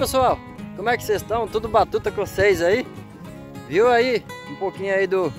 pessoal, como é que vocês estão? Tudo batuta com vocês aí? Viu aí um pouquinho aí do,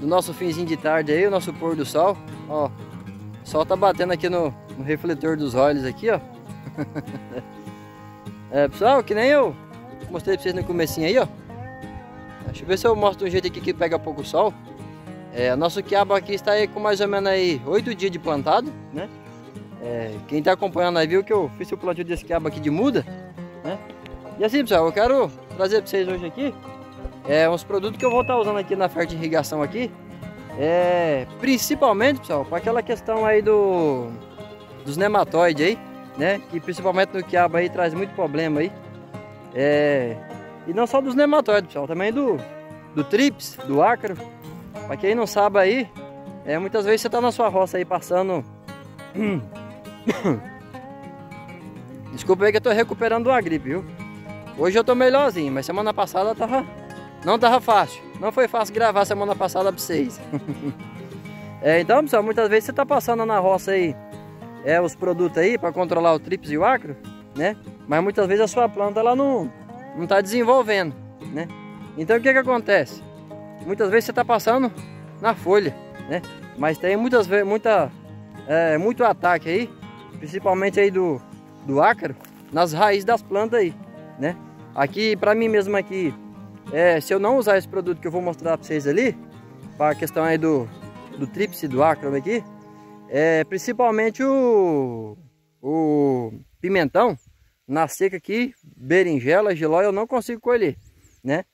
do nosso finzinho de tarde aí, o nosso pôr do sol. Ó, o sol tá batendo aqui no, no refletor dos olhos aqui, ó. é, pessoal, que nem eu mostrei pra vocês no comecinho aí, ó. Deixa eu ver se eu mostro um jeito aqui que pega pouco sol. É, nosso quiabo aqui está aí com mais ou menos aí 8 dias de plantado, né? É, quem está acompanhando aí viu que eu fiz o plantio desse quiabo aqui de muda. Né? E assim, pessoal, eu quero trazer para vocês hoje aqui é, uns produtos que eu vou estar tá usando aqui na oferta de irrigação aqui. É, principalmente, pessoal, para aquela questão aí do, dos nematóides aí, né? Que principalmente no quiabo aí traz muito problema aí. É, e não só dos nematóides, pessoal, também do, do trips, do ácaro. Para quem não sabe aí, é, muitas vezes você está na sua roça aí passando... Desculpa aí que eu tô recuperando uma gripe, viu? Hoje eu tô melhorzinho, mas semana passada tava... Não tava fácil. Não foi fácil gravar semana passada pra vocês. é, então, pessoal, muitas vezes você tá passando na roça aí é, os produtos aí para controlar o trips e o acro, né? Mas muitas vezes a sua planta ela não, não tá desenvolvendo, né? Então o que que acontece? Muitas vezes você tá passando na folha, né? Mas tem muitas vezes, muita, é, muito ataque aí, principalmente aí do, do ácaro nas raízes das plantas aí, né? Aqui, para mim mesmo aqui, é, se eu não usar esse produto que eu vou mostrar para vocês ali, para a questão aí do, do tríplice do ácaro aqui, é, principalmente o, o pimentão, na seca aqui, berinjela, giló, eu não consigo colher, né?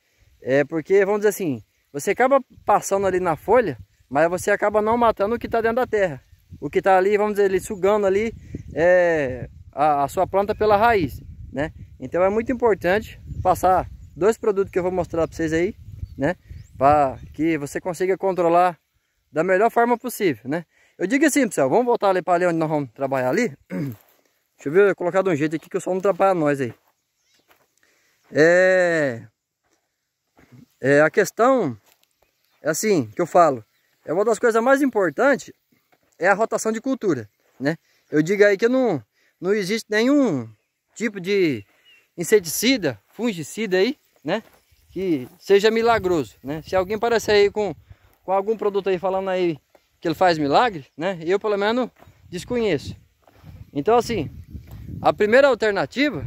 É porque, vamos dizer assim, você acaba passando ali na folha, mas você acaba não matando o que está dentro da terra. O que está ali, vamos dizer, ali, sugando ali, é, a, a sua planta pela raiz, né? Então é muito importante passar dois produtos que eu vou mostrar para vocês aí, né? Para que você consiga controlar da melhor forma possível, né? Eu digo assim, pessoal, vamos voltar ali para ali onde nós vamos trabalhar ali. Deixa eu ver, eu colocar de um jeito aqui que o sol não atrapalha nós aí. É... é a questão é assim que eu falo. É uma das coisas mais importantes é a rotação de cultura, né? Eu digo aí que eu não não existe nenhum tipo de inseticida, fungicida aí, né? Que seja milagroso, né? Se alguém aparecer aí com, com algum produto aí falando aí que ele faz milagre, né? Eu pelo menos desconheço. Então assim, a primeira alternativa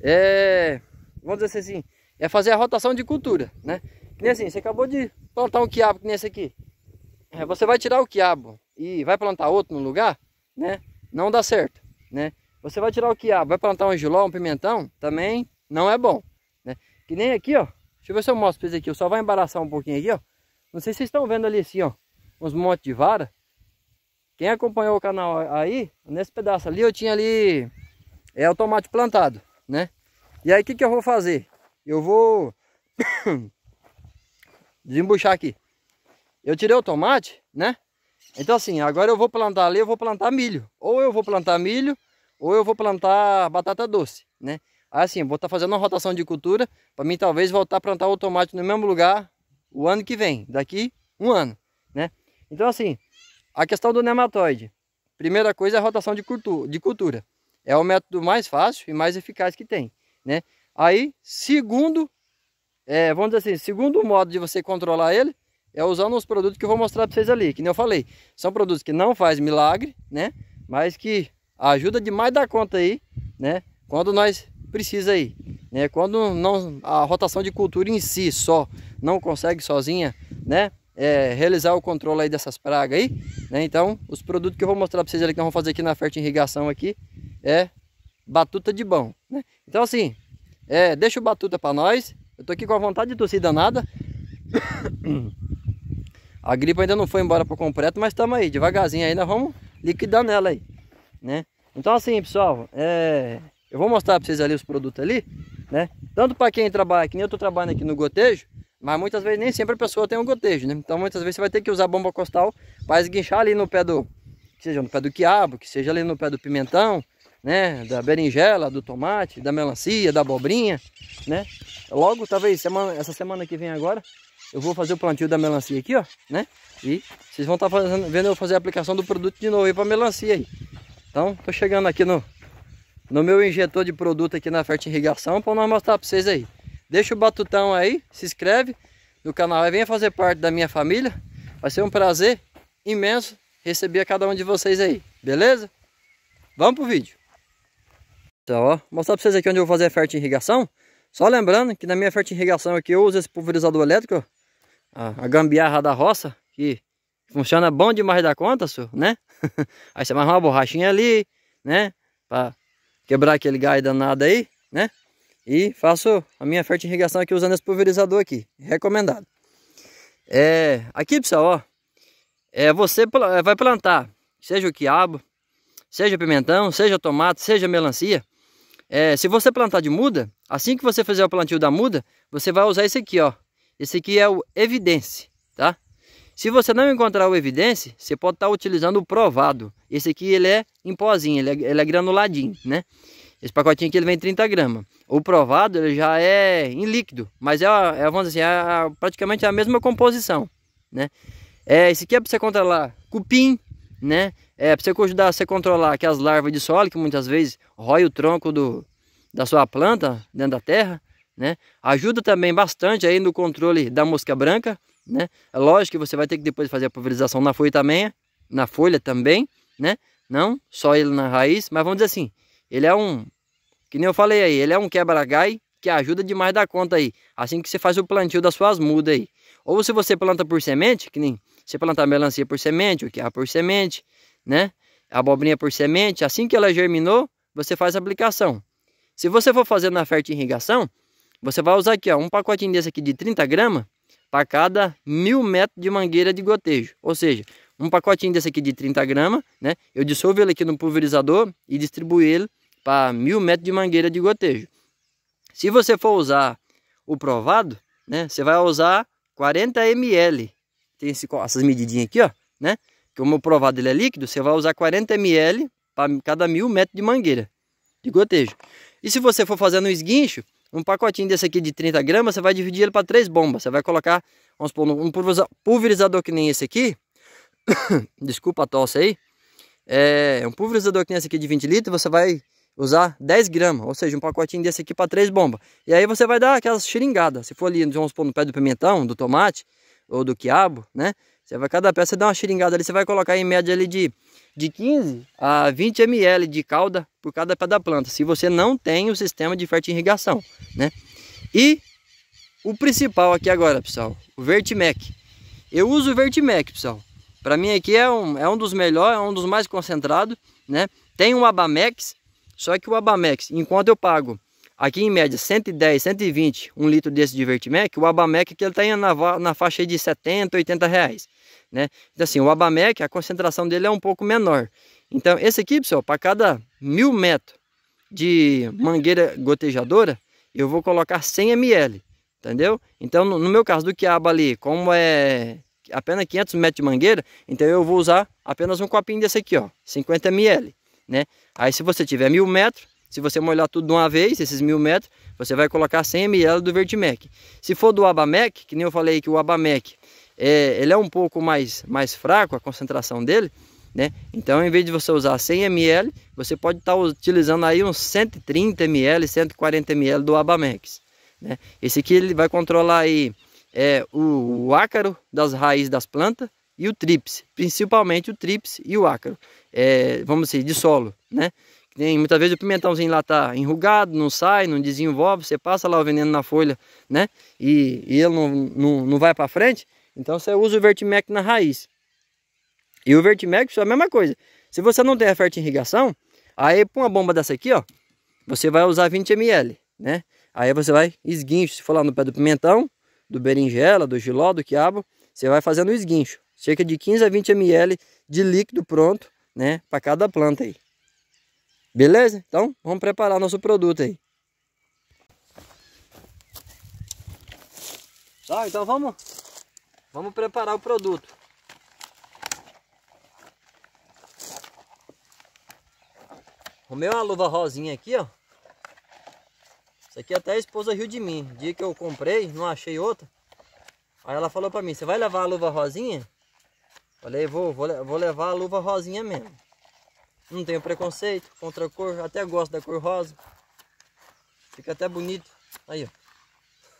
é, vamos dizer assim, é fazer a rotação de cultura, né? Que nem assim, você acabou de plantar um quiabo que nem esse aqui. É, você vai tirar o quiabo e vai plantar outro no lugar, né? Não dá certo né? Você vai tirar o que ah, vai plantar um angeló, um pimentão, também não é bom, né? Que nem aqui, ó. Deixa eu ver se eu mostro pra vocês aqui, eu só vou embaraçar um pouquinho aqui, ó. Não sei se vocês estão vendo ali assim, ó, uns montes de vara. Quem acompanhou o canal aí, nesse pedaço ali eu tinha ali é o tomate plantado, né? E aí o que que eu vou fazer? Eu vou desembuchar aqui. Eu tirei o tomate, né? Então assim, agora eu vou plantar ali, eu vou plantar milho ou eu vou plantar milho, ou eu vou plantar batata doce, né? Assim, vou estar tá fazendo uma rotação de cultura, para mim talvez voltar a plantar o tomate no mesmo lugar o ano que vem, daqui um ano, né? Então assim, a questão do nematóide, primeira coisa é a rotação de, cultu de cultura. É o método mais fácil e mais eficaz que tem, né? Aí, segundo, é, vamos dizer assim, segundo modo de você controlar ele, é usando os produtos que eu vou mostrar para vocês ali, que nem eu falei. São produtos que não faz milagre, né? mas que ajuda demais da conta aí, né? Quando nós precisa aí, né? Quando não a rotação de cultura em si só não consegue sozinha, né? É, realizar o controle aí dessas pragas aí, né? Então, os produtos que eu vou mostrar para vocês ali que nós vamos fazer aqui na Fert Irrigação aqui é batuta de bom, né? Então, assim, é, deixa o batuta para nós. Eu tô aqui com a vontade de tossir danada. A gripe ainda não foi embora por completo, mas estamos aí, devagarzinho aí nós vamos liquidando ela aí, né? Então assim, pessoal, é... eu vou mostrar para vocês ali os produtos ali, né? Tanto para quem trabalha, que nem eu tô trabalhando aqui no gotejo, mas muitas vezes nem sempre a pessoa tem um gotejo, né? Então muitas vezes você vai ter que usar bomba costal para esguinchar ali no pé do, que seja no pé do quiabo, que seja ali no pé do pimentão, né? Da berinjela, do tomate, da melancia, da abobrinha, né? Logo, talvez semana, essa semana que vem agora, eu vou fazer o plantio da melancia aqui, ó, né? E vocês vão estar tá vendo eu fazer a aplicação do produto de novo aí para melancia aí. Então, tô chegando aqui no, no meu injetor de produto aqui na Fert Irrigação para nós mostrar para vocês aí. Deixa o batutão aí, se inscreve no canal e venha fazer parte da minha família. Vai ser um prazer imenso receber a cada um de vocês aí, beleza? Vamos pro vídeo. Então, ó, mostrar para vocês aqui onde eu vou fazer a Fert Irrigação. Só lembrando que na minha fértil irrigação aqui eu uso esse pulverizador elétrico, a, a gambiarra da roça, que funciona bom demais da conta, senhor, né? aí você amarra uma borrachinha ali, né? Pra quebrar aquele gás danado aí, né? E faço a minha fertilização aqui usando esse pulverizador aqui, recomendado. É, aqui, pessoal, ó, é, você é, vai plantar, seja o quiabo, seja pimentão, seja tomate, seja melancia. É, se você plantar de muda, assim que você fizer o plantio da muda, você vai usar esse aqui, ó, esse aqui é o evidência, tá? Se você não encontrar o evidência, você pode estar tá utilizando o Provado. Esse aqui ele é em pozinho, ele é, ele é granuladinho, né? Esse pacotinho aqui ele vem 30 gramas. O provado ele já é em líquido, mas é, é vamos dizer assim, é, é praticamente a mesma composição, né? É, esse aqui é para você controlar cupim, né? É para você ajudar a você controlar que as larvas de solo que muitas vezes roem o tronco do, da sua planta dentro da terra. Né? Ajuda também bastante aí no controle da mosca branca, né? É lógico que você vai ter que depois fazer a pulverização na folha também, na folha também, né? Não só ele na raiz, mas vamos dizer assim, ele é um, que nem eu falei aí, ele é um quebra-gai que ajuda demais da conta aí, assim que você faz o plantio das suas mudas aí. Ou se você planta por semente, que nem você plantar melancia por semente, o que a por semente, né? Abobrinha por semente, assim que ela germinou, você faz a aplicação. Se você for fazer na fertilização irrigação, você vai usar aqui ó, um pacotinho desse aqui de 30 gramas para cada mil metros de mangueira de gotejo. Ou seja, um pacotinho desse aqui de 30 gramas, né? Eu dissolvo ele aqui no pulverizador e distribuo ele para mil metros de mangueira de gotejo. Se você for usar o provado, né? Você vai usar 40 ml. Tem esse, essas medidinhas aqui, ó, né? Como o provado ele é líquido, você vai usar 40 ml para cada mil metros de mangueira de gotejo. E se você for fazendo um esguincho, um pacotinho desse aqui de 30 gramas, você vai dividir ele para três bombas. Você vai colocar, vamos supor, um pulverizador que nem esse aqui. Desculpa a tosse aí. É, um pulverizador que nem esse aqui de 20 litros, você vai usar 10 gramas, ou seja, um pacotinho desse aqui para três bombas. E aí você vai dar aquelas xiringadas. Se for ali, vamos supor, no pé do pimentão, do tomate ou do quiabo, né? Você vai, cada peça, você dá uma xiringada ali, você vai colocar em média ali de, de 15 a 20 ml de calda por cada pé da planta, se você não tem o sistema de fertirrigação, né? E o principal aqui agora, pessoal, o Vertimec. Eu uso o Vertimec, pessoal. Para mim aqui é um, é um dos melhores, é um dos mais concentrados, né? Tem o Abamex, só que o Abamex, enquanto eu pago Aqui em média 110, 120 um litro desse de Vertimec, o Abamec que ele está na, na faixa de 70, 80 reais. Né? Então assim, o Abamec, a concentração dele é um pouco menor. Então esse aqui, pessoal, para cada mil metros de mangueira gotejadora, eu vou colocar 100 ml, entendeu? Então no, meu caso do quiaba ali, como é apenas 500 metros de mangueira, então eu vou usar apenas um copinho desse aqui, ó, 50 ml, né? Aí se você tiver mil metros, se você molhar tudo de uma vez, esses mil metros, você vai colocar 100 ml do Vertimec. Se for do Abamec, que nem eu falei que o Abamec é, ele é um pouco mais, mais fraco, a concentração dele, né? Então, em vez de você usar 100 ml, você pode estar tá utilizando aí uns 130 ml, 140 ml do Abamex. Né? Esse aqui ele vai controlar aí é, o, o ácaro das raízes das plantas e o trips, principalmente o trips e o ácaro, é, vamos dizer, de solo, né? Tem, muitas vezes o pimentãozinho lá tá enrugado, não sai, não desenvolve, você passa lá o veneno na folha, né? E, e ele não, não, não vai para frente, então você usa o vertimec na raiz. E o vertimec é a mesma coisa. Se você não tem a fértil irrigação, aí põe uma bomba dessa aqui, ó, você vai usar 20 ml, né? Aí você vai esguincho, se for lá no pé do pimentão, do berinjela, do giló, do quiabo, você vai fazendo o esguincho. Cerca de 15 a 20 ml de líquido pronto, né? Para cada planta aí. Beleza? Então, vamos preparar nosso produto aí. Tá, então vamos, vamos preparar o produto. Arrumei é uma luva rosinha aqui, ó. Isso aqui até a esposa riu de mim. Dia que eu comprei, não achei outra. Aí ela falou pra mim, você vai levar a luva rosinha? Falei, vou, vou, vou levar a luva rosinha mesmo. Não tenho preconceito contra a cor, até gosto da cor rosa. Fica até bonito. Aí, ó.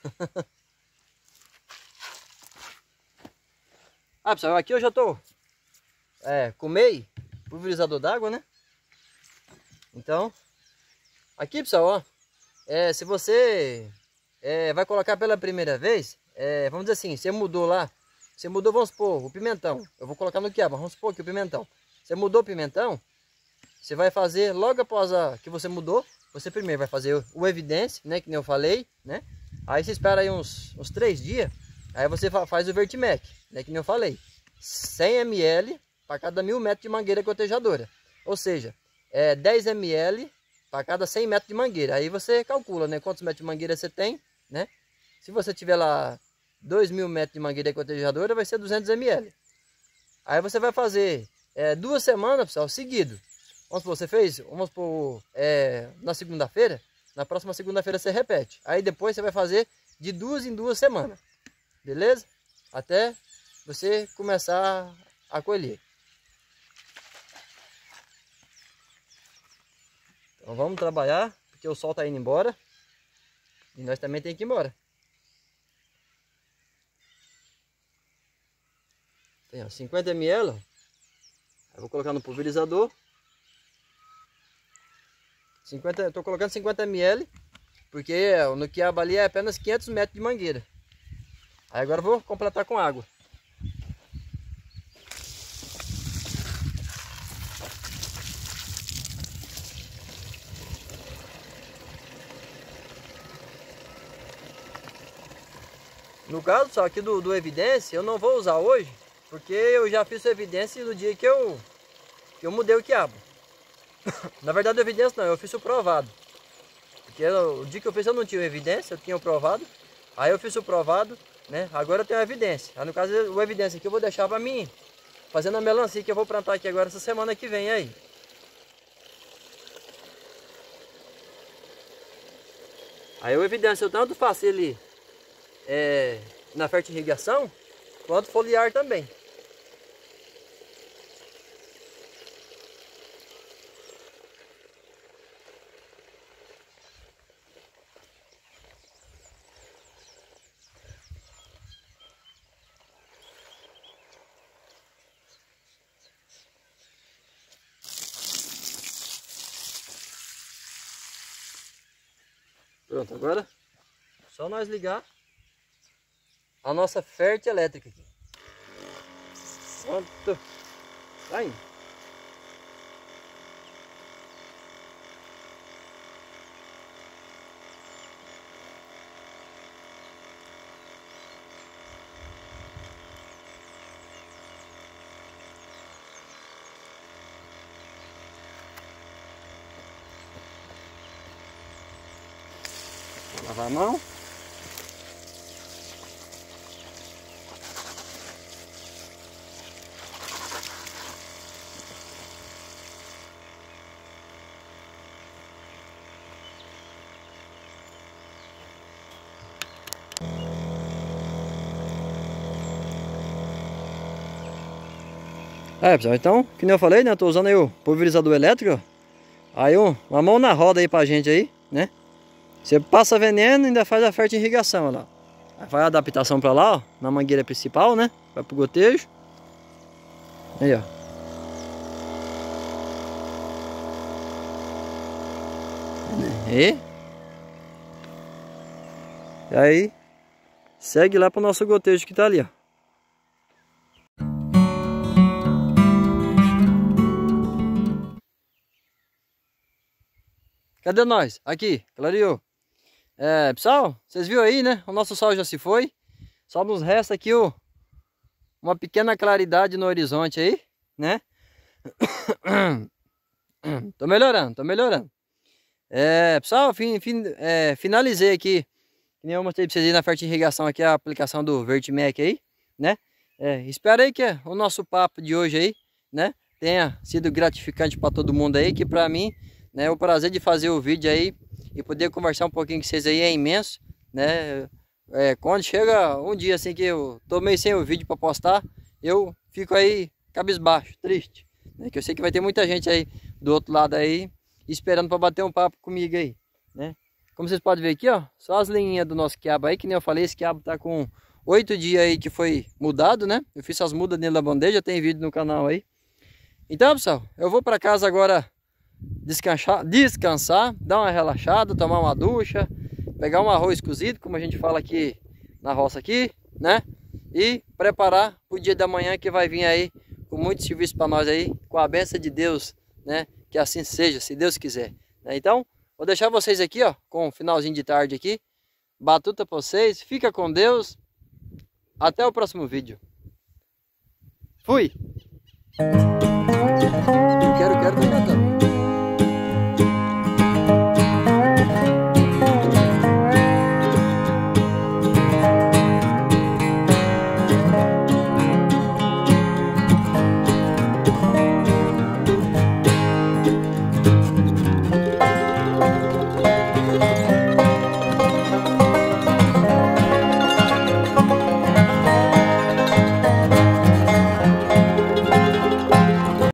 ah, pessoal, aqui eu já tô... É, comei pulverizador d'água, né? Então, aqui, pessoal, ó. É, se você é, vai colocar pela primeira vez, é, vamos dizer assim, você mudou lá, você mudou, vamos supor, o pimentão. Eu vou colocar no quiabo, vamos supor que o pimentão. Você mudou o pimentão, você vai fazer logo após a que você mudou, você primeiro vai fazer o evidência, né, que nem eu falei, né? Aí você espera aí uns, uns três dias, aí você faz o vertimec, né, que nem eu falei. 100 ml para cada mil metros de mangueira cotejadora. Ou seja, é 10 ml para cada 100 metros de mangueira. Aí você calcula, né, quantos metros de mangueira você tem, né? Se você tiver lá 2 mil metros de mangueira cotejadora, vai ser 200 ml. Aí você vai fazer é, duas semanas, pessoal, seguido. Vamos supor, você fez, vamos supor, é, na segunda-feira, na próxima segunda-feira você repete. Aí depois você vai fazer de duas em duas semanas, beleza? Até você começar a colher. Então vamos trabalhar, porque o sol está indo embora. E nós também tem que ir embora. Tem ó, 50 ml. Eu vou colocar no pulverizador. 50, eu tô colocando 50 ml, porque no quiabo ali é apenas 500 metros de mangueira. Aí agora eu vou completar com água. No caso só aqui do, do Evidência, eu não vou usar hoje, porque eu já fiz o Evidência no dia que eu, que eu mudei o quiabo. Na verdade, evidência não, eu fiz o provado. Porque eu, o dia que eu fiz eu não tinha evidência, eu tinha o provado. Aí eu fiz o provado, né? Agora eu tenho a evidência. Aí no caso, o evidência que eu vou deixar para mim, fazendo a melancia que eu vou plantar aqui agora essa semana que vem aí. Aí eu tanto faço ele é, na fertirrigação, quanto foliar também. Pronto, agora só nós ligar a nossa fértil elétrica aqui. Pronto. Tá indo. Lavar a mão. É pessoal, então, que nem eu falei, né, eu tô usando aí o pulverizador elétrico, Aí um, uma mão na roda aí pra gente aí, né? Você passa veneno e ainda faz a fértil irrigação, olha lá. vai a adaptação para lá, ó, na mangueira principal, né? Vai pro gotejo. Aí, ó. E aí, segue lá pro nosso gotejo que tá ali, ó. Cadê nós? Aqui, clareou. É, pessoal, vocês viram aí, né? O nosso sol já se foi. Só nos resta aqui o, uma pequena claridade no horizonte aí, né? tô melhorando, tô melhorando. É, pessoal, fin, fin, é, finalizei aqui. Que nem eu mostrei pra vocês aí na oferta de irrigação aqui a aplicação do Vertimec aí, né? É, espero aí que o nosso papo de hoje aí, né? Tenha sido gratificante para todo mundo aí, que para mim, né? É o prazer de fazer o vídeo aí e poder conversar um pouquinho com vocês aí é imenso, né? É, quando chega um dia assim que eu tô meio sem o vídeo para postar, eu fico aí cabisbaixo, triste, né? Que eu sei que vai ter muita gente aí do outro lado aí esperando para bater um papo comigo aí, né? Como vocês podem ver aqui, ó, só as linhas do nosso quiabo aí, que nem eu falei, esse quiabo tá com oito dias aí que foi mudado, né? Eu fiz as mudas dentro da bandeja, tem vídeo no canal aí. Então, pessoal, eu vou para casa agora descansar, descansar, dar uma relaxada, tomar uma ducha, pegar um arroz cozido, como a gente fala aqui na roça aqui, né? E preparar o dia da manhã que vai vir aí com muito serviço para nós aí, com a benção de Deus, né? Que assim seja, se Deus quiser. Né? Então, vou deixar vocês aqui, ó, com o um finalzinho de tarde aqui. Batuta para vocês, fica com Deus. Até o próximo vídeo. Fui! Eu quero, quero, quero.